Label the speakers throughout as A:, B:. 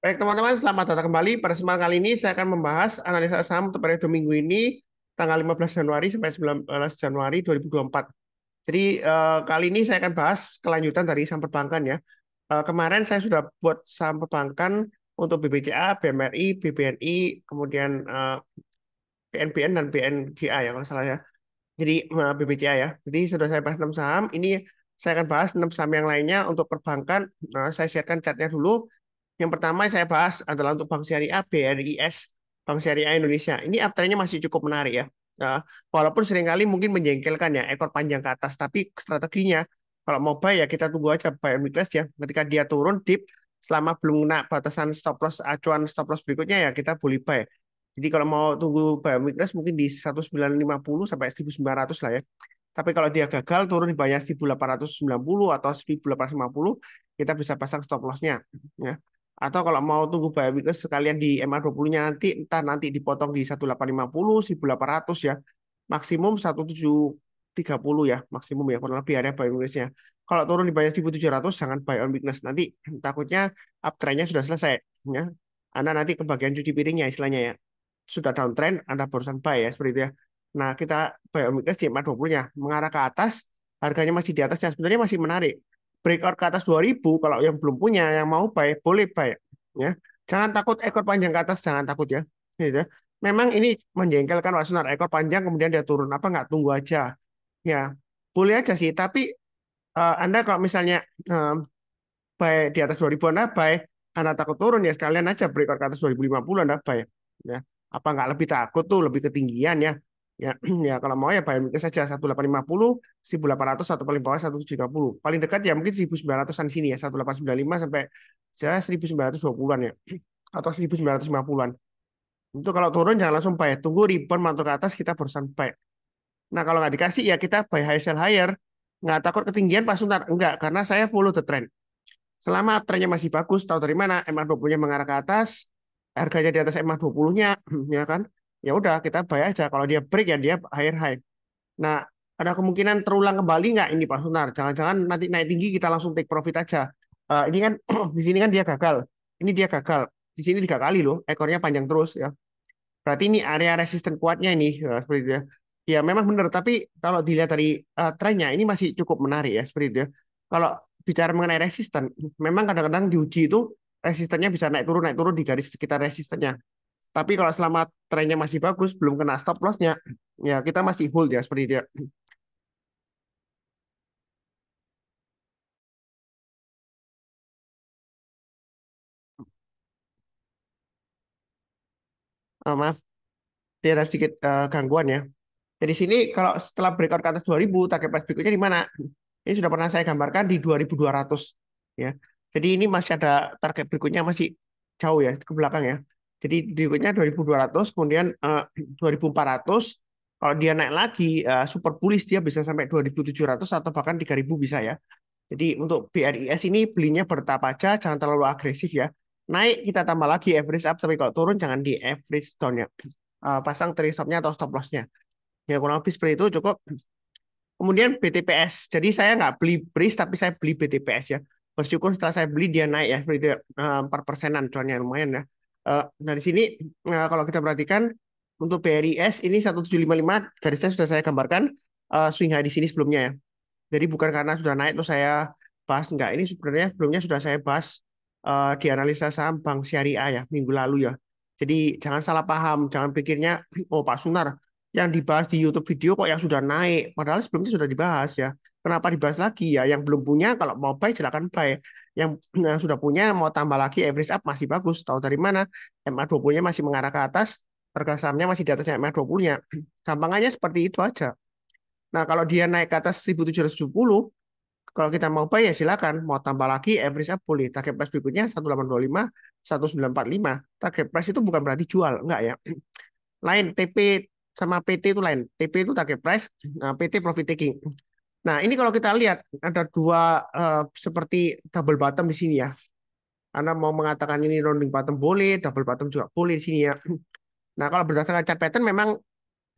A: Baik teman-teman, selamat datang kembali. Pada semalam kali ini saya akan membahas analisa saham untuk periode minggu ini tanggal 15 Januari sampai 19 Januari 2024. Jadi eh, kali ini saya akan bahas kelanjutan dari saham perbankan ya. Eh, kemarin saya sudah buat saham perbankan untuk BBCA, BMRI, BBNI, kemudian eh, PNBN dan BNGA ya kalau salah ya. Jadi eh, BBCA ya. Jadi sudah saya bahas 6 saham. Ini saya akan bahas 6 saham yang lainnya untuk perbankan. Nah, saya sharekan catnya dulu yang pertama saya bahas adalah untuk Bank Syariah BRIS, Bank Syariah Indonesia. Ini uptrendnya masih cukup menarik ya. Nah, walaupun seringkali mungkin menjengkelkan ya ekor panjang ke atas, tapi strateginya kalau mau buy ya kita tunggu aja buy and request ya. Ketika dia turun dip selama belum kena batasan stop loss acuan stop loss berikutnya ya kita boleh buy. Jadi kalau mau tunggu buy and request mungkin di 1950 sampai 1900 lah ya. Tapi kalau dia gagal turun di banyak 1890 atau 1850, kita bisa pasang stop loss Ya. Atau kalau mau tunggu bayar witness sekalian di MA 20-nya nanti entah nanti dipotong di 1850, 1800 ya. Maksimum 1730 ya, maksimum ya kurang lebih area bayar witness nya Kalau turun di banyak 1700 jangan buy on weakness nanti takutnya uptrendnya sudah selesai ya. Anda nanti kebagian cuci piringnya istilahnya ya. Sudah downtrend, Anda barusan buy ya seperti itu ya. Nah, kita buy on weakness di MA 20-nya mengarah ke atas, harganya masih di atas ya sebenarnya masih menarik breakout ke atas 2000 kalau yang belum punya yang mau buy boleh buy ya jangan takut ekor panjang ke atas jangan takut ya gitu memang ini menjengkelkan Pak Sunar ekor panjang kemudian dia turun apa nggak tunggu aja ya boleh aja sih tapi uh, anda kalau misalnya um, buy di atas 2000 anda buy anda takut turun ya sekalian aja breakout ke atas 2050 anda buy ya apa nggak lebih takut tuh lebih ketinggian ya Ya, ya kalau mau ya bayar mungkin saja 1850, 1800 atau paling bawah 1730. Paling dekat ya mungkin 1900-an sini ya, 1895 sampai saya 1920-an ya atau 1950-an. Untuk kalau turun jangan langsung buy, tunggu rebound mantul ke atas kita baru sampai. Nah, kalau nggak dikasih ya kita buy high sell higher, nggak takut ketinggian pas ntar enggak karena saya follow the trend. Selama trennya masih bagus, tahu dari mana MA20-nya mengarah ke atas, harganya di atas MA20-nya, ya kan? ya udah kita bayar aja kalau dia break ya dia higher high nah ada kemungkinan terulang kembali nggak ini Pak Sunar jangan-jangan nanti naik tinggi kita langsung take profit aja uh, ini kan di sini kan dia gagal ini dia gagal di sini tiga kali loh ekornya panjang terus ya berarti ini area resisten kuatnya ini ya, seperti itu ya. ya memang benar tapi kalau dilihat dari uh, trennya ini masih cukup menarik ya seperti itu ya. kalau bicara mengenai resisten memang kadang-kadang diuji itu resistennya bisa naik turun naik turun di garis sekitar resistennya tapi kalau selama trennya masih bagus, belum kena stop lossnya, ya kita masih hold ya seperti dia. Ya. Oh, maaf, dia ada sedikit uh, gangguan ya. Jadi ya, sini kalau setelah breakout ke atas 2000, target price berikutnya di mana? Ini sudah pernah saya gambarkan di 2200 ya. Jadi ini masih ada target berikutnya masih jauh ya ke belakang ya. Jadi berikutnya 2200, kemudian uh, eh, 2400. Kalau dia naik lagi uh, super bullish dia bisa sampai 2700 atau bahkan 3000 bisa ya. Jadi untuk BRIS ini belinya bertahap aja, jangan terlalu agresif ya. Naik kita tambah lagi average up, tapi kalau turun jangan di average down ya. Uh, pasang trade stopnya atau stop lossnya. Ya kurang lebih seperti itu cukup. Kemudian BTPS. Jadi saya nggak beli BRIS tapi saya beli BTPS ya. Bersyukur setelah saya beli dia naik ya seperti itu, ya. uh, 4 persenan cuannya lumayan ya. Uh, nah di sini uh, kalau kita perhatikan untuk BRI S ini 1755 garisnya sudah saya gambarkan uh, swing high di sini sebelumnya ya. Jadi bukan karena sudah naik terus saya bahas enggak ini sebenarnya sebelumnya sudah saya bahas uh, di analisa saham Bank Syariah ya minggu lalu ya. Jadi jangan salah paham, jangan pikirnya oh Pak Sunar yang dibahas di YouTube video kok yang sudah naik padahal sebelumnya sudah dibahas ya. Kenapa dibahas lagi ya? Yang belum punya kalau mau buy silakan buy yang, yang sudah punya mau tambah lagi average up masih bagus. Tahu dari mana? MA 20-nya masih mengarah ke atas, harga sahamnya masih di atasnya MA 20-nya. Gampangannya seperti itu aja. Nah, kalau dia naik ke atas 1770, kalau kita mau bayar silakan, mau tambah lagi average up boleh. Target price berikutnya 1825, 1945. Target price itu bukan berarti jual, enggak ya. Lain TP sama PT itu lain. TP itu target price, nah PT profit taking. Nah, ini kalau kita lihat ada dua uh, seperti double bottom di sini ya. Anda mau mengatakan ini rounding bottom boleh, double bottom juga boleh di sini ya. Nah, kalau berdasarkan chart pattern memang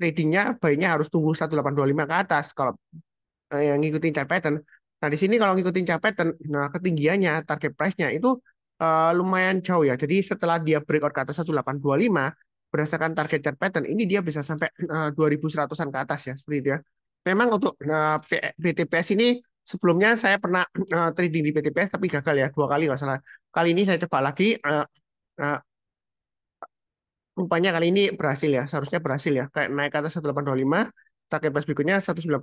A: tradingnya baiknya harus tunggu 1825 ke atas kalau eh, yang ngikutin chart pattern. Nah, di sini kalau ngikutin chart pattern, nah ketinggiannya target price-nya itu uh, lumayan jauh ya. Jadi setelah dia breakout ke atas 1825 berdasarkan target chart pattern ini dia bisa sampai uh, 2100-an ke atas ya, seperti itu ya memang untuk uh, eh, BTPS ini sebelumnya saya pernah uh, trading di BTPS tapi gagal ya dua kali kalau salah. Kali ini saya coba lagi. Uh, uh, rupanya kali ini berhasil ya, seharusnya berhasil ya. Kayak naik ke atas 1825, target price berikutnya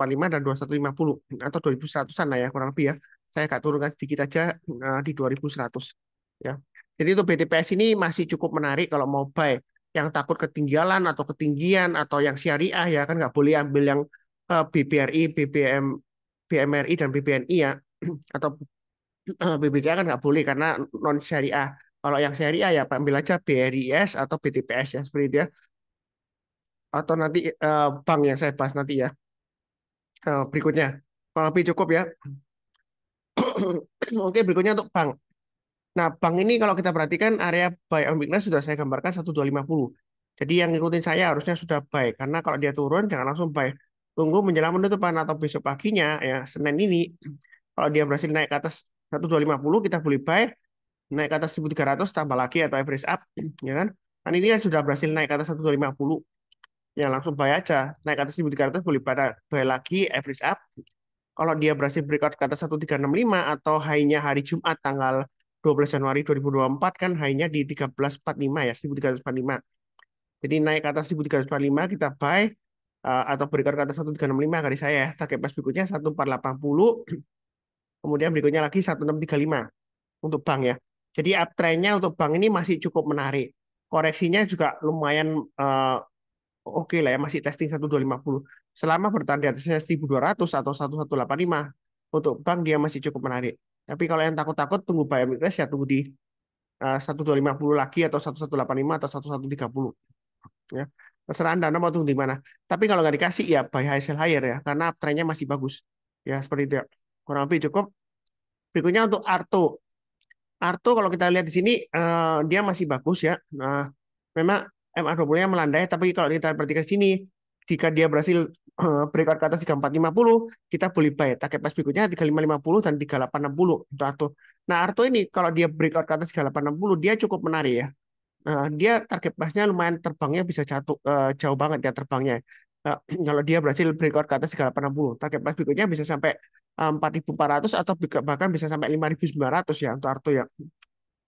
A: lima dan 2150 atau 2100-an lah ya kurang lebih ya. Saya agak turunkan sedikit aja uh, di 2100 ya. Jadi itu BTPS ini masih cukup menarik kalau mau buy yang takut ketinggalan atau ketinggian atau yang syariah ya kan nggak boleh ambil yang Eh, BBRI, BBM, BMRI dan BBNI ya atau eh, BBCA kan nggak boleh karena non syariah. Kalau yang syariah ya ambil aja BRIS atau BTPS ya seperti itu ya. Atau nanti uh, bank yang saya bahas nanti ya. Uh, berikutnya. kalau lebih cukup ya. Oke, berikutnya untuk bank. Nah, bank ini kalau kita perhatikan area buy on weakness sudah saya gambarkan 1250. Jadi yang ngikutin saya harusnya sudah buy karena kalau dia turun jangan langsung buy tunggu menjelang penutupan atau besok paginya ya Senin ini kalau dia berhasil naik ke atas 1250 kita boleh buy naik ke atas 1300 tambah lagi atau average up ya kan kan ini kan sudah berhasil naik ke atas 1250 ya langsung buy aja naik ke atas 1300 boleh pada buy lagi average up kalau dia berhasil breakout ke atas 1365 atau high-nya hari Jumat tanggal 12 Januari 2024 kan high-nya di 1345 ya 1345 jadi naik ke atas 1345 kita buy uh, atau berikan kata 1365 dari saya ya. Target price berikutnya 1480. Kemudian berikutnya lagi 1635 untuk bank ya. Jadi uptrendnya untuk bank ini masih cukup menarik. Koreksinya juga lumayan uh, oke okay lah ya, masih testing 1250. Selama bertahan di atasnya 1200 atau 1185 untuk bank dia masih cukup menarik. Tapi kalau yang takut-takut tunggu buy and ya tunggu di eh, uh, 1250 lagi atau 1185 atau 1130 ya terserah Anda, Anda mau tunggu di mana. Tapi kalau nggak dikasih ya buy high sell higher ya, karena trennya masih bagus. Ya seperti itu ya. Kurang lebih cukup. Berikutnya untuk Arto. Arto kalau kita lihat di sini uh, dia masih bagus ya. Nah, memang MA20-nya melandai, tapi kalau kita perhatikan sini, jika dia berhasil uh, breakout ke atas 3450, kita boleh buy. Target pas berikutnya 3550 dan 3860 untuk Arto. Nah, Arto ini kalau dia breakout ke atas 3860, dia cukup menarik ya. Nah, dia target pasnya lumayan terbangnya bisa jatuh uh, jauh banget ya terbangnya. Uh, kalau dia berhasil breakout ke atas segala bulu target pas berikutnya bisa sampai empat ribu empat ratus atau bahkan bisa sampai lima ribu sembilan ratus ya untuk Arto ya.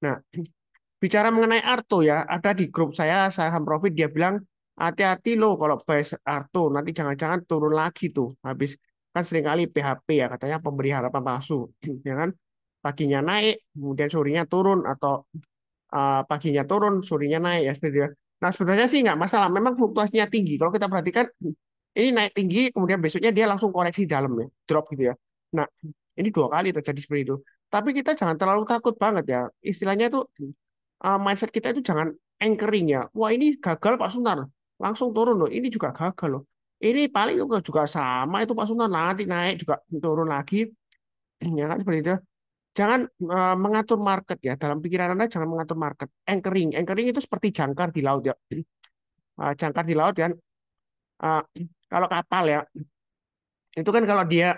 A: Nah, bicara mengenai Arto ya, ada di grup saya saham profit dia bilang hati-hati loh kalau buy Arto nanti jangan-jangan turun lagi tuh habis kan sering kali PHP ya katanya pemberi harapan palsu ya kan paginya naik kemudian sorenya turun atau uh, paginya turun, sorenya naik ya seperti itu. Ya. Nah sebenarnya sih nggak masalah. Memang fluktuasinya tinggi. Kalau kita perhatikan ini naik tinggi, kemudian besoknya dia langsung koreksi dalam ya, drop gitu ya. Nah ini dua kali terjadi seperti itu. Tapi kita jangan terlalu takut banget ya. Istilahnya itu uh, eh, mindset kita itu jangan anchoring ya. Wah ini gagal Pak Sunar, langsung turun loh. Ini juga gagal loh. Ini paling juga sama itu Pak Sunar nanti naik juga turun lagi. Ya kan seperti itu. Ya jangan uh, mengatur market ya dalam pikiran anda jangan mengatur market anchoring anchoring itu seperti jangkar di laut ya uh, jangkar di laut kan uh, kalau kapal ya itu kan kalau dia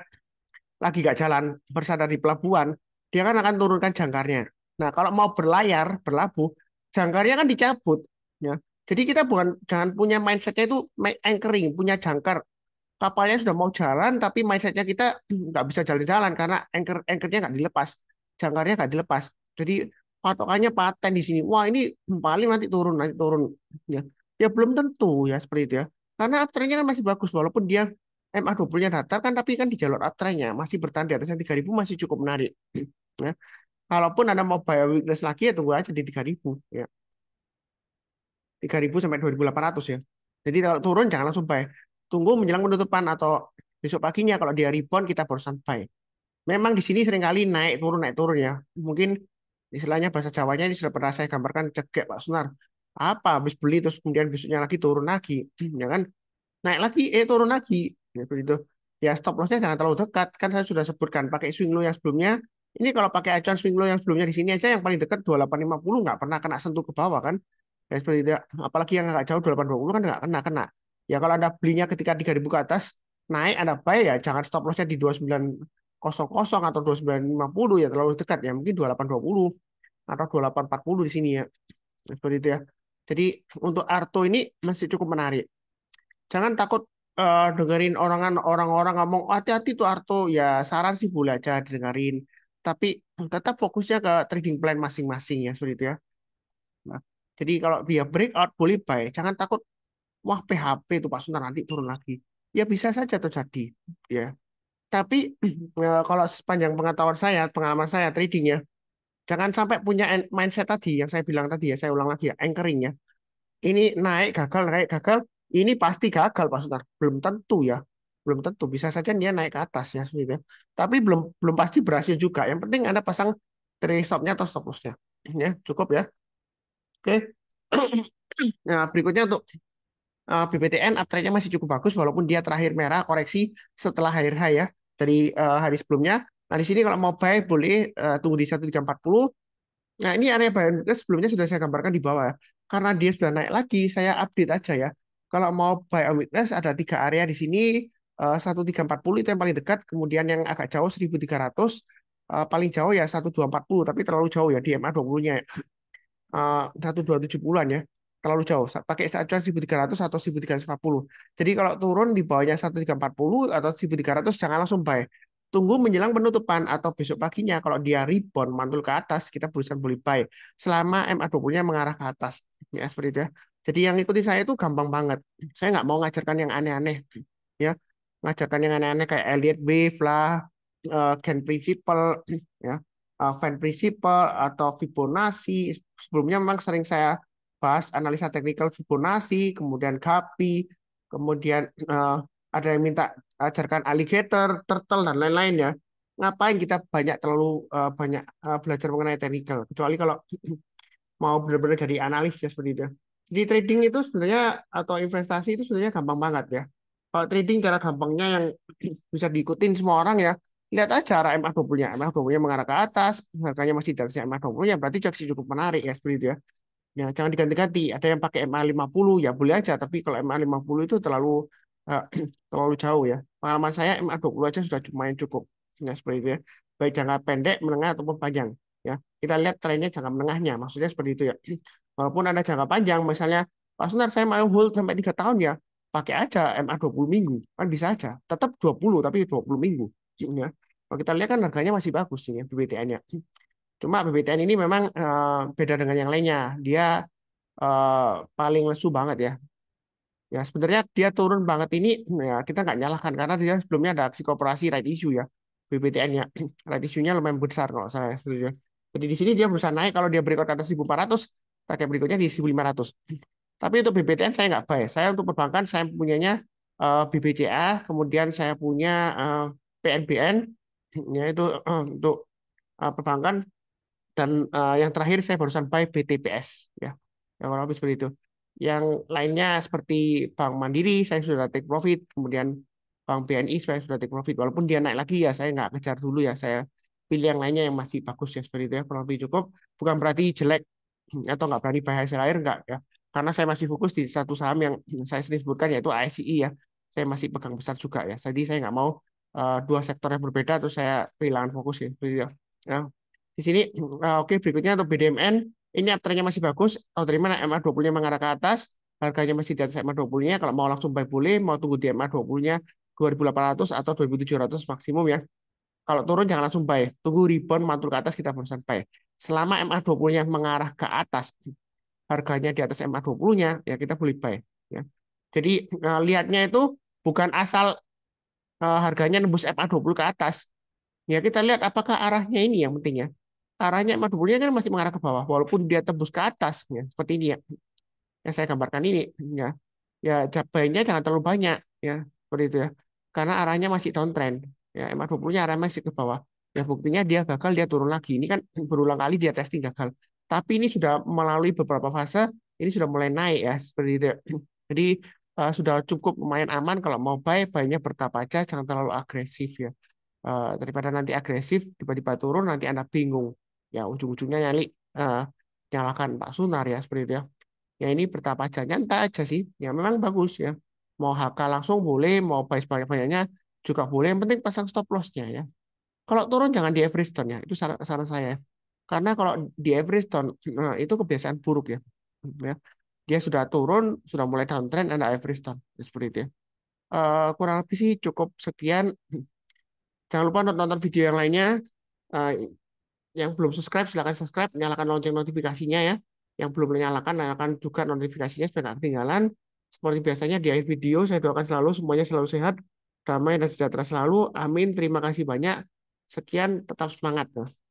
A: lagi gak jalan bersandar di pelabuhan dia kan akan turunkan jangkarnya nah kalau mau berlayar berlabuh jangkarnya kan dicabut ya jadi kita bukan jangan punya mindsetnya itu anchoring punya jangkar kapalnya sudah mau jalan tapi mindsetnya kita nggak bisa jalan-jalan karena anchor anchornya nggak dilepas jangkarnya nggak dilepas jadi patokannya paten di sini wah ini paling nanti turun nanti turun ya ya belum tentu ya seperti itu ya karena uptrendnya kan masih bagus walaupun dia MA 20-nya datar kan tapi kan di jalur uptrendnya masih bertahan di atasnya 3000 masih cukup menarik ya kalaupun anda mau buy weakness lagi ya tunggu aja di 3000 ya 3000 sampai 2800 ya jadi kalau turun jangan langsung buy tunggu menjelang penutupan atau besok paginya kalau dia rebound kita baru sampai. Memang di sini seringkali naik turun naik turun ya. Mungkin istilahnya bahasa Jawanya ini sudah pernah saya gambarkan cegek Pak Sunar. Apa habis beli terus kemudian besoknya lagi turun lagi, ya kan? Naik lagi eh turun lagi Ya, begitu. Gitu. Ya stop lossnya jangan terlalu dekat. Kan saya sudah sebutkan pakai swing low yang sebelumnya. Ini kalau pakai acuan swing low yang sebelumnya di sini aja yang paling dekat 2850 nggak pernah kena sentuh ke bawah kan. Ya, seperti itu, apalagi yang agak jauh 2820 kan nggak kena kena. Ya kalau Anda belinya ketika 3000 ke atas, naik Anda buy ya jangan stop lossnya di 2900 atau 2950 ya terlalu dekat ya mungkin 2820 atau 2840 di sini ya. Seperti itu ya. Jadi untuk Arto ini masih cukup menarik. Jangan takut uh, dengerin orangan orang-orang ngomong oh, hati-hati tuh Arto ya saran sih boleh aja dengerin tapi tetap fokusnya ke trading plan masing-masing ya seperti itu ya. Nah, jadi kalau dia breakout boleh buy, jangan takut wah PHP itu Pak Sunar nanti turun lagi. Ya bisa saja terjadi, ya. Tapi ya, kalau sepanjang pengetahuan saya, pengalaman saya trading ya, jangan sampai punya mindset tadi yang saya bilang tadi ya, saya ulang lagi ya, anchoring ya. Ini naik gagal, naik gagal, ini pasti gagal Pak Sunar. Belum tentu ya, belum tentu bisa saja dia naik ke atas ya sebenarnya. Tapi belum belum pasti berhasil juga. Yang penting Anda pasang trade stopnya atau stop lossnya. Ya, cukup ya. Oke. Nah, berikutnya untuk uh, eh, BPTN uptrendnya masih cukup bagus walaupun dia terakhir merah koreksi setelah hari ya dari uh, hari sebelumnya. Nah di sini kalau mau buy boleh uh, tunggu di 1340. Nah ini area buy sebelumnya sudah saya gambarkan di bawah ya. Karena dia sudah naik lagi, saya update aja ya. Kalau mau buy on witness, ada tiga area di sini uh, 1340 itu yang paling dekat, kemudian yang agak jauh 1300 uh, paling jauh ya 1240 tapi terlalu jauh ya di MA 20-nya Uh, 1270-an ya terlalu jauh. Pakai acuan 1300 atau 1340. Jadi kalau turun di bawahnya 1340 atau 1300 jangan langsung buy. Tunggu menjelang penutupan atau besok paginya kalau dia rebound mantul ke atas kita berusaha beli buy selama MA20-nya mengarah ke atas. Ya seperti itu ya. Jadi yang ikuti saya itu gampang banget. Saya nggak mau ngajarkan yang aneh-aneh. Ya, ngajarkan yang aneh-aneh kayak Elliot Wave lah, uh, Principle, ya, uh, eh, Fan Principle atau Fibonacci. Sebelumnya memang sering saya bahas analisa teknikal Fibonacci, kemudian Gapi, kemudian uh, ada yang minta ajarkan alligator, turtle dan lain-lain ya. Ngapain kita banyak terlalu uh, banyak uh, belajar mengenai teknikal kecuali kalau mau benar-benar jadi analis ya seperti itu. di trading itu sebenarnya atau investasi itu sebenarnya gampang banget ya. Kalau trading cara gampangnya yang bisa diikutin semua orang ya. Lihat aja arah MA20-nya. MA20-nya mengarah ke atas, harganya masih di atas MA20-nya, berarti juga cukup menarik ya seperti itu ya ya jangan diganti-ganti ada yang pakai MA 50 ya boleh aja tapi kalau MA 50 itu terlalu uh, terlalu jauh ya pengalaman saya MA 20 aja sudah lumayan cukup ya seperti itu ya baik jangka pendek menengah ataupun panjang ya kita lihat trennya jangka menengahnya maksudnya seperti itu ya walaupun ada jangka panjang misalnya Pak Sunar saya mau hold sampai tiga tahun ya pakai aja MA 20 minggu kan bisa aja tetap 20 tapi 20 minggu ya kalau kita lihat kan harganya masih bagus sih ya bbtn nya Cuma BBTN ini memang uh, beda dengan yang lainnya. Dia uh, paling lesu banget ya. Ya sebenarnya dia turun banget ini ya kita nggak nyalahkan karena dia sebelumnya ada aksi kooperasi right issue ya BBTN nya right issue-nya lumayan besar kalau saya setuju. Jadi di sini dia berusaha naik kalau dia berikut atas 1400 target berikutnya di 1500. Tapi untuk BBTN saya nggak baik. Saya untuk perbankan saya punyanya uh, eh, BBCA, kemudian saya punya uh, PNBN yaitu uh, untuk uh, perbankan dan uh, yang terakhir saya baru sampai BTPS ya yang kurang lebih seperti itu yang lainnya seperti Bank Mandiri saya sudah take profit kemudian Bank BNI saya sudah take profit walaupun dia naik lagi ya saya nggak kejar dulu ya saya pilih yang lainnya yang masih bagus ya seperti itu ya kurang lebih cukup bukan berarti jelek atau nggak berani buy hasil air nggak ya karena saya masih fokus di satu saham yang saya sering sebutkan yaitu ASI ya saya masih pegang besar juga ya jadi saya nggak mau uh, dua sektor yang berbeda terus saya kehilangan fokus ya ya di sini eh, oke okay, berikutnya atau BDMN ini uptrendnya masih bagus terima MA 20-nya mengarah ke atas harganya masih di atas MA 20-nya kalau mau langsung buy boleh mau tunggu di MA 20-nya 2800 atau 2700 maksimum ya kalau turun jangan langsung buy tunggu rebound mantul ke atas kita barusan sampai selama MA 20-nya mengarah ke atas harganya di atas MA 20-nya ya kita boleh buy ya jadi uh, lihatnya itu bukan asal uh, harganya nembus MA 20 ke atas ya kita lihat apakah arahnya ini yang penting ya arahnya madulnya kan masih mengarah ke bawah walaupun dia tembus ke atas ya seperti ini ya yang saya gambarkan ini ya ya cabainya jangan terlalu banyak ya seperti itu ya karena arahnya masih downtrend ya MA 20-nya arah masih ke bawah ya buktinya dia gagal dia turun lagi ini kan berulang kali dia testing gagal tapi ini sudah melalui beberapa fase ini sudah mulai naik ya seperti itu ya. jadi uh, sudah cukup lumayan aman kalau mau buy buynya bertapa aja jangan terlalu agresif ya uh, daripada nanti agresif tiba-tiba turun nanti anda bingung ya ujung-ujungnya nyali uh, nyalakan Pak Sunar ya seperti itu ya. Ya ini bertapa aja jangan aja sih. Ya memang bagus ya. Mau HK langsung boleh, mau buy sebanyak-banyaknya juga boleh. Yang penting pasang stop lossnya ya. Kalau turun jangan di average ya. Itu saran, saran saya. Karena kalau di average nah, itu kebiasaan buruk ya. ya. Dia sudah turun, sudah mulai downtrend, ada average Seperti itu ya. Uh, kurang lebih sih cukup sekian. Jangan lupa nonton video yang lainnya. Uh, yang belum subscribe silahkan subscribe, nyalakan lonceng notifikasinya ya. Yang belum menyalakan, nyalakan juga notifikasinya supaya tidak ketinggalan. Seperti biasanya di akhir video saya doakan selalu semuanya selalu sehat, damai dan sejahtera selalu. Amin. Terima kasih banyak. Sekian, tetap semangat.